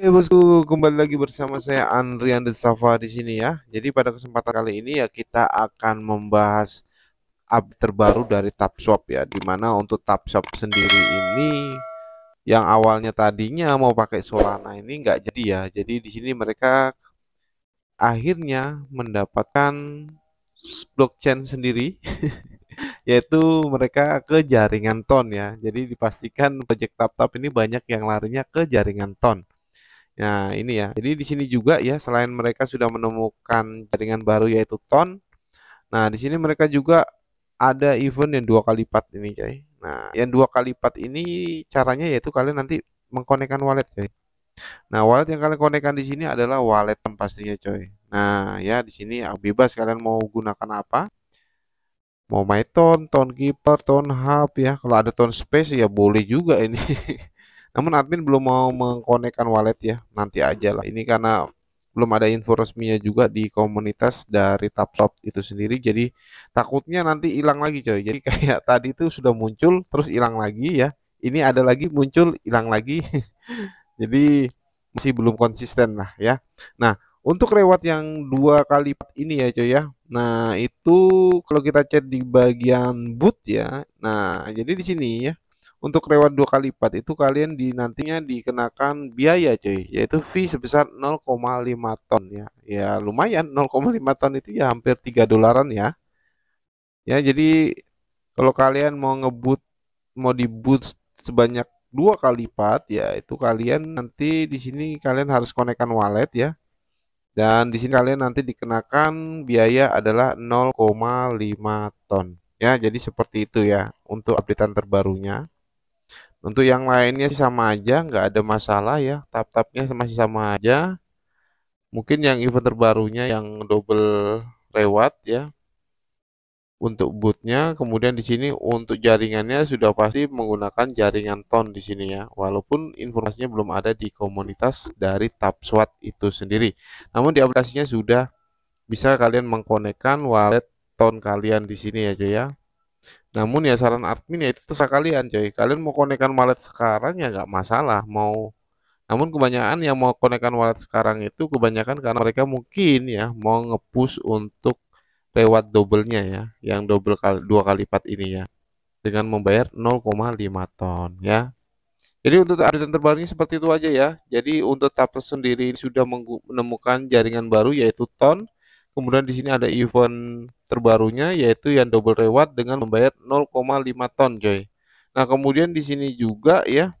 Oke hey, bosku, kembali lagi bersama saya Andrian Desava di sini ya. Jadi pada kesempatan kali ini ya kita akan membahas up terbaru dari TapSwap ya. Dimana untuk TapSwap sendiri ini yang awalnya tadinya mau pakai Solana ini nggak jadi ya. Jadi di sini mereka akhirnya mendapatkan blockchain sendiri yaitu mereka ke jaringan ton ya. Jadi dipastikan project TapTap ini banyak yang larinya ke jaringan ton Nah, ini ya. Jadi di sini juga ya selain mereka sudah menemukan jaringan baru yaitu ton. Nah, di sini mereka juga ada event yang dua kali lipat ini, coy. Nah, yang dua kali lipat ini caranya yaitu kalian nanti mengkonekkan wallet, coy. Nah, wallet yang kalian konekkan di sini adalah wallet pastinya, coy. Nah, ya di sini ah, bebas kalian mau gunakan apa. Mau ton ton Keeper, ton Hub ya. Kalau ada ton Space ya boleh juga ini. Namun admin belum mau mengkonekkan wallet ya, nanti aja lah. Ini karena belum ada info resminya juga di komunitas dari Tapshop itu sendiri. Jadi takutnya nanti hilang lagi coy. Jadi kayak tadi itu sudah muncul terus hilang lagi ya. Ini ada lagi muncul hilang lagi. Jadi masih belum konsisten lah ya. Nah, untuk reward yang dua kali lipat ini ya coy ya. Nah, itu kalau kita cek di bagian boot ya. Nah, jadi di sini ya. Untuk reward dua kali lipat itu kalian di nantinya dikenakan biaya cuy, yaitu fee sebesar 0,5 ton ya. Ya lumayan 0,5 ton itu ya hampir 3 dolaran ya. Ya jadi kalau kalian mau ngebut mau dibut sebanyak dua kali lipat ya itu kalian nanti di sini kalian harus konekkan wallet ya dan di sini kalian nanti dikenakan biaya adalah 0,5 ton ya jadi seperti itu ya untuk updatean terbarunya untuk yang lainnya sih sama aja, nggak ada masalah ya. Tap-tapnya masih sama aja. Mungkin yang event terbarunya yang double lewat ya. Untuk bootnya, kemudian di sini untuk jaringannya sudah pasti menggunakan jaringan ton di sini ya. Walaupun informasinya belum ada di komunitas dari tab SWAT itu sendiri. Namun di aplikasinya sudah bisa kalian mengkonekkan wallet ton kalian di sini aja ya. Namun ya saran admin ya itu terserah kalian coy. Kalian mau konekan wallet sekarang ya nggak masalah. Mau namun kebanyakan yang mau konekan wallet sekarang itu kebanyakan karena mereka mungkin ya mau ngepush untuk lewat doublenya ya, yang double kali dua kali lipat ini ya. Dengan membayar 0,5 ton ya. Jadi untuk update terbarunya seperti itu aja ya. Jadi untuk tapas sendiri sudah menemukan jaringan baru yaitu Ton Kemudian di sini ada event terbarunya yaitu yang double reward dengan membayar 0,5 ton coy. Nah, kemudian di sini juga ya.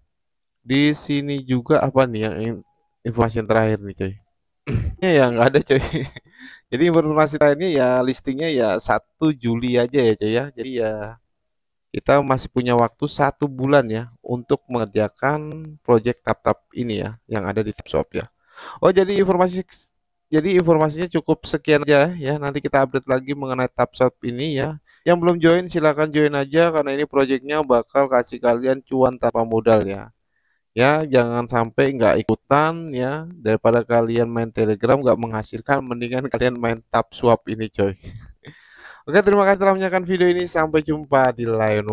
Di sini juga apa nih yang informasi yang terakhir nih coy. ya nggak ada coy. Jadi informasi terakhirnya ya listingnya ya 1 Juli aja ya coy ya. Jadi ya kita masih punya waktu satu bulan ya untuk mengerjakan project tap-tap ini ya yang ada di Tapshop ya. Oh jadi informasi jadi informasinya cukup sekian aja ya. Nanti kita update lagi mengenai shop ini ya. Yang belum join silahkan join aja karena ini projectnya bakal kasih kalian cuan tanpa modal ya. Ya jangan sampai nggak ikutan ya. Daripada kalian main Telegram nggak menghasilkan, mendingan kalian main Swap ini coy. Oke terima kasih telah menyaksikan video ini. Sampai jumpa di lain waktu.